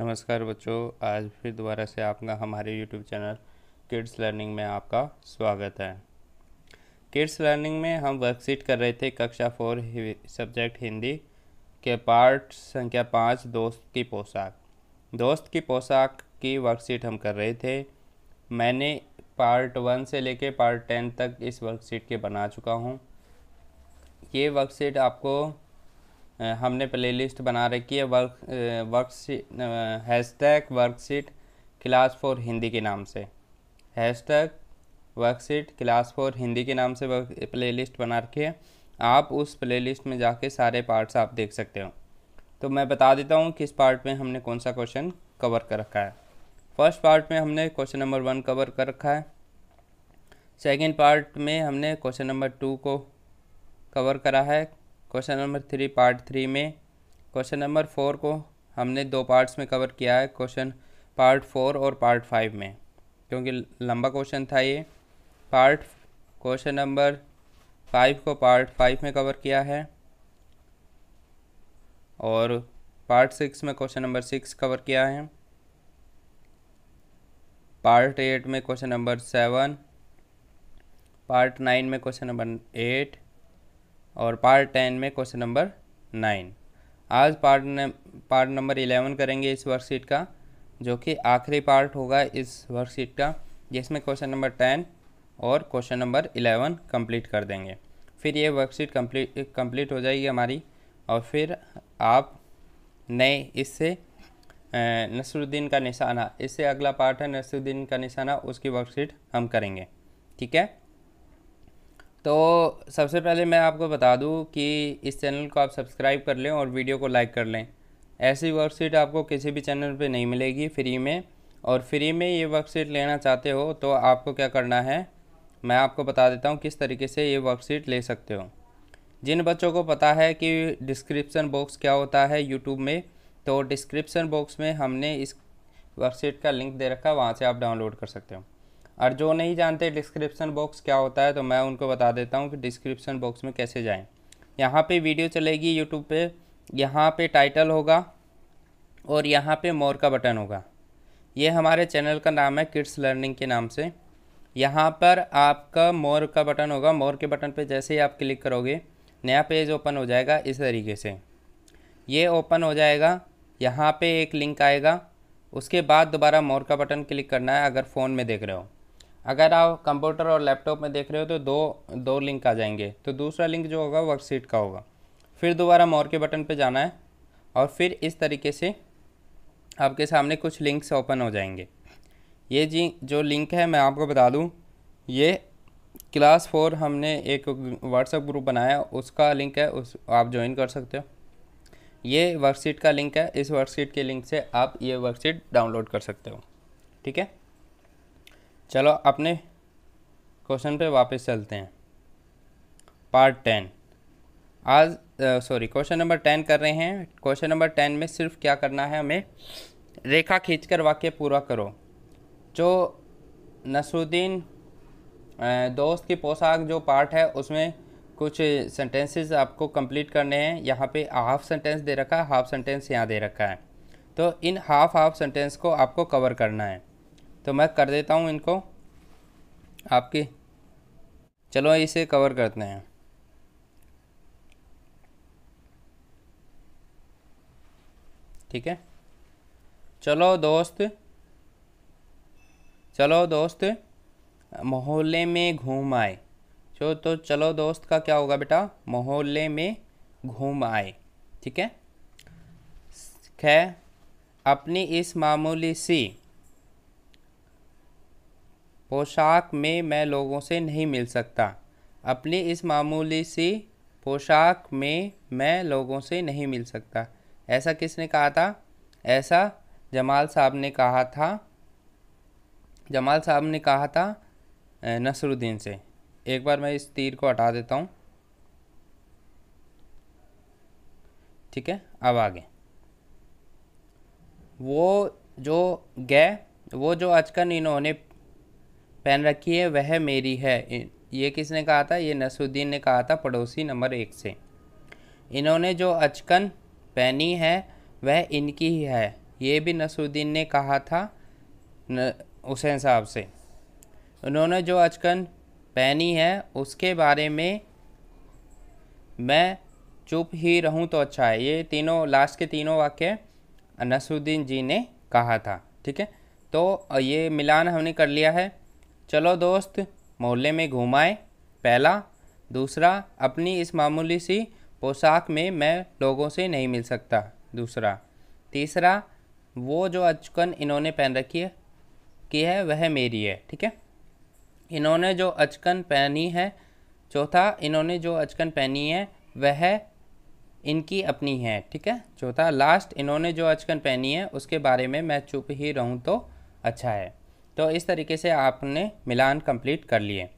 नमस्कार बच्चों आज फिर दोबारा से आपका हमारे यूट्यूब चैनल किड्स लर्निंग में आपका स्वागत है किड्स लर्निंग में हम वर्कशीट कर रहे थे कक्षा फोर सब्जेक्ट हिंदी के पार्ट संख्या पाँच दोस्त की पोशाक दोस्त की पोशाक की वर्कशीट हम कर रहे थे मैंने पार्ट वन से लेके पार्ट टेन तक इस वर्कशीट के बना चुका हूँ ये वर्कशीट आपको हमने प्लेलिस्ट बना रखी है work worksheet hashtag worksheet class for Hindi के नाम से hashtag worksheet class for Hindi के नाम से प्ले लिस्ट बना रखी है आप उस प्ले लिस्ट में जाके सारे पार्ट्स आप देख सकते हो तो मैं बता देता हूँ किस पार्ट में हमने कौन सा क्वेश्चन कवर कर रखा है फर्स्ट पार्ट में हमने क्वेश्चन नंबर वन कवर कर रखा है सेकेंड पार्ट में हमने क्वेश्चन नंबर टू को कवर करा है question number three part three में क्वेश्चन नंबर फोर को हमने दो पार्ट्स में कवर किया है क्वेश्चन पार्ट फोर और पार्ट फाइव में क्योंकि लंबा क्वेश्चन था ये पार्ट क्वेश्चन नंबर फाइव को पार्ट फाइव में कवर किया है और पार्ट सिक्स में क्वेश्चन नंबर सिक्स कवर किया है पार्ट एट में question number seven part nine में क्वेश्चन नंबर एट और पार्ट टेन में क्वेश्चन नंबर नाइन आज पार्ट पार्ट नंबर इलेवन करेंगे इस वर्कशीट का जो कि आखिरी पार्ट होगा इस वर्कशीट का जिसमें क्वेश्चन नंबर टेन और क्वेश्चन नंबर इलेवन कंप्लीट कर देंगे फिर ये वर्कशीट कंप्लीट कंप्लीट हो जाएगी हमारी और फिर आप नए इससे नसरुद्दीन का निशाना इससे अगला पार्ट है नसरुद्दीन का निशाना उसकी वर्कशीट हम करेंगे ठीक है तो सबसे पहले मैं आपको बता दूं कि इस चैनल को आप सब्सक्राइब कर लें और वीडियो को लाइक कर लें ऐसी वर्कशीट आपको किसी भी चैनल पे नहीं मिलेगी फ्री में और फ्री में ये वर्कशीट लेना चाहते हो तो आपको क्या करना है मैं आपको बता देता हूँ किस तरीके से ये वर्कशीट ले सकते हो जिन बच्चों को पता है कि डिस्क्रिप्सन बॉक्स क्या होता है यूट्यूब में तो डिस्क्रिप्सन बॉक्स में हमने इस वर्कशीट का लिंक दे रखा है वहाँ से आप डाउनलोड कर सकते हो और जो नहीं जानते डिस्क्रिप्शन बॉक्स क्या होता है तो मैं उनको बता देता हूँ कि डिस्क्रिप्शन बॉक्स में कैसे जाएं यहाँ पे वीडियो चलेगी यूट्यूब पे यहाँ पे टाइटल होगा और यहाँ पे मोर का बटन होगा ये हमारे चैनल का नाम है किड्स लर्निंग के नाम से यहाँ पर आपका मोर का बटन होगा मोर के बटन पे जैसे ही आप क्लिक करोगे नया पेज ओपन हो जाएगा इस तरीके से ये ओपन हो जाएगा यहाँ पे एक लिंक आएगा उसके बाद दोबारा मोर का बटन क्लिक करना है अगर फ़ोन में देख रहे हो अगर आप कंप्यूटर और लैपटॉप में देख रहे हो तो दो दो लिंक आ जाएंगे तो दूसरा लिंक जो होगा वर्कशीट का होगा फिर दोबारा मोर के बटन पर जाना है और फिर इस तरीके से आपके सामने कुछ लिंक्स ओपन हो जाएंगे ये जी जो लिंक है मैं आपको बता दूँ ये क्लास फोर हमने एक व्हाट्सएप ग्रुप बनाया उसका लिंक है उस आप ज्वाइन कर सकते हो ये वर्कशीट का लिंक है इस वर्कशीट के लिंक से आप ये वर्कशीट डाउनलोड कर सकते हो ठीक है चलो अपने क्वेश्चन पे वापस चलते हैं पार्ट टेन आज सॉरी क्वेश्चन नंबर टेन कर रहे हैं क्वेश्चन नंबर टेन में सिर्फ क्या करना है हमें रेखा खींचकर वाक्य पूरा करो जो नसरुद्दीन दोस्त की पोशाक जो पार्ट है उसमें कुछ सेंटेंसेस आपको कंप्लीट करने हैं यहाँ पे हाफ सेंटेंस दे रखा है हाफ सेंटेंस यहाँ दे रखा है तो इन हाफ हाफ सेंटेंस को आपको कवर करना है तो मैं कर देता हूँ इनको आपकी चलो इसे कवर करते हैं ठीक है चलो दोस्त चलो दोस्त मोहल्ले में घूम आए चो तो चलो दोस्त का क्या होगा बेटा मोहल्ले में घूम आए ठीक है खैर अपनी इस मामूली सी पोशाक में मैं लोगों से नहीं मिल सकता अपनी इस मामूली सी पोशाक में मैं लोगों से नहीं मिल सकता ऐसा किसने कहा था ऐसा जमाल साहब ने कहा था जमाल साहब ने कहा था नसरुद्दीन से एक बार मैं इस तीर को हटा देता हूँ ठीक है अब आगे वो जो गए वो जो अचकन इन्होंने पहन रखी है वह मेरी है ये किसने कहा था ये नसरुद्दीन ने कहा था पड़ोसी नंबर एक से इन्होंने जो अचकन पहनी है वह इनकी ही है ये भी नसरुद्दीन ने कहा था उस हिसाब से उन्होंने जो अचकन पहनी है उसके बारे में मैं चुप ही रहूं तो अच्छा है ये तीनों लास्ट के तीनों वाक्य नसरुद्दीन जी ने कहा था ठीक है तो ये मिलान हमने कर लिया है चलो दोस्त मोहल्ले में घूमाए पहला दूसरा अपनी इस मामूली सी पोशाक में मैं लोगों से नहीं मिल सकता दूसरा तीसरा वो जो अचकन इन्होंने पहन रखी है की है वह मेरी है ठीक है इन्होंने जो अचकन पहनी है चौथा इन्होंने जो अचकन पहनी है वह इनकी अपनी है ठीक है चौथा लास्ट इन्होंने जो अचकन पहनी है उसके बारे में मैं चुप ही रहूँ तो अच्छा है तो इस तरीके से आपने मिलान कंप्लीट कर लिए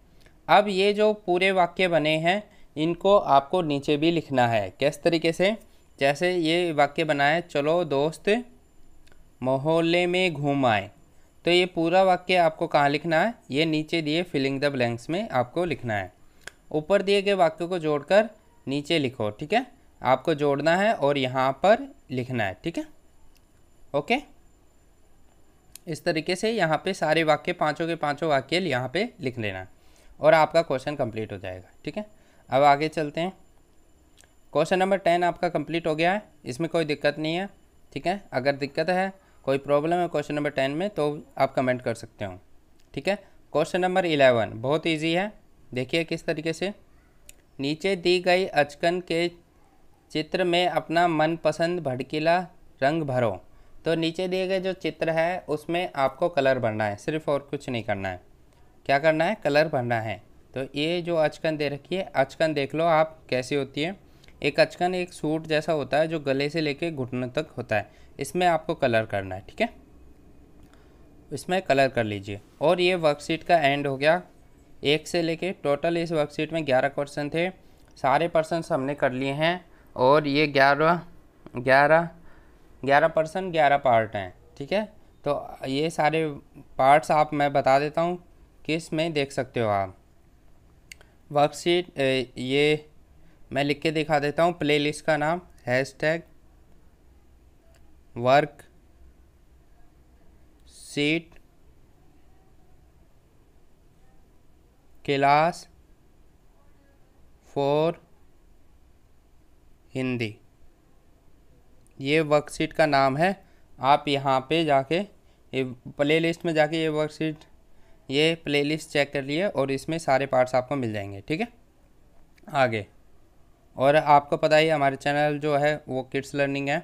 अब ये जो पूरे वाक्य बने हैं इनको आपको नीचे भी लिखना है किस तरीके से जैसे ये वाक्य बनाए चलो दोस्त मोहल्ले में घूम आए तो ये पूरा वाक्य आपको कहाँ लिखना है ये नीचे दिए फिलिंग द ब्लैंक्स में आपको लिखना है ऊपर दिए गए वाक्य को जोड़कर नीचे लिखो ठीक है आपको जोड़ना है और यहाँ पर लिखना है ठीक है ओके इस तरीके से यहाँ पे सारे वाक्य पाँचों के पाँचों वाक्य यहाँ पे लिख लेना और आपका क्वेश्चन कंप्लीट हो जाएगा ठीक है अब आगे चलते हैं क्वेश्चन नंबर टेन आपका कंप्लीट हो गया है इसमें कोई दिक्कत नहीं है ठीक है अगर दिक्कत है कोई प्रॉब्लम है क्वेश्चन नंबर टेन में तो आप कमेंट कर सकते हो ठीक है क्वेश्चन नंबर इलेवन बहुत ईजी है देखिए किस तरीके से नीचे दी गई अचकन के चित्र में अपना मनपसंद भड़कीला रंग भरो तो नीचे दिए गए जो चित्र है उसमें आपको कलर भरना है सिर्फ और कुछ नहीं करना है क्या करना है कलर भरना है तो ये जो अचकन दे रखी है अचकन देख लो आप कैसी होती है एक अचकन एक सूट जैसा होता है जो गले से लेके घुटनों तक होता है इसमें आपको कलर करना है ठीक है इसमें कलर कर लीजिए और ये वर्कशीट का एंड हो गया एक से लेके टोटल इस वर्कशीट में ग्यारह क्वेश्चन थे सारे पर्सन हमने कर लिए हैं और ये ग्यारह ग्यारह ग्यारह पर्सन ग्यारह पार्ट हैं ठीक है तो ये सारे पार्ट्स आप मैं बता देता हूँ किस में देख सकते हो आप वर्कशीट ये मैं लिख के दिखा देता हूँ प्लेलिस्ट का नाम hashtag worksheet class for Hindi ये वर्कशीट का नाम है आप यहाँ पे जाके ये प्ले लिस्ट में जाके ये वर्कशीट ये प्ले लिस्ट चेक कर लिए और इसमें सारे पार्ट्स आपको मिल जाएंगे ठीक है आगे और आपको पता ही हमारे चैनल जो है वो किड्स लर्निंग है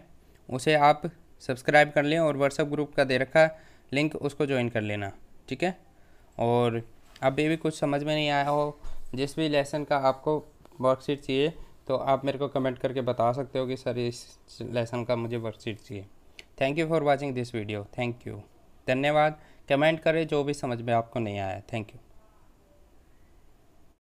उसे आप सब्सक्राइब कर लें और व्हाट्सएप ग्रुप का दे रखा लिंक उसको ज्वाइन कर लेना ठीक है और अभी भी कुछ समझ में नहीं आया हो जिस भी लेसन का आपको वर्कशीट चाहिए तो आप मेरे को कमेंट करके बता सकते हो कि सर इस लेसन का मुझे वर्कशीट चाहिए thank you for watching this video thank you धन्यवाद कमेंट करें जो भी समझ में आपको नहीं आया थैंक यू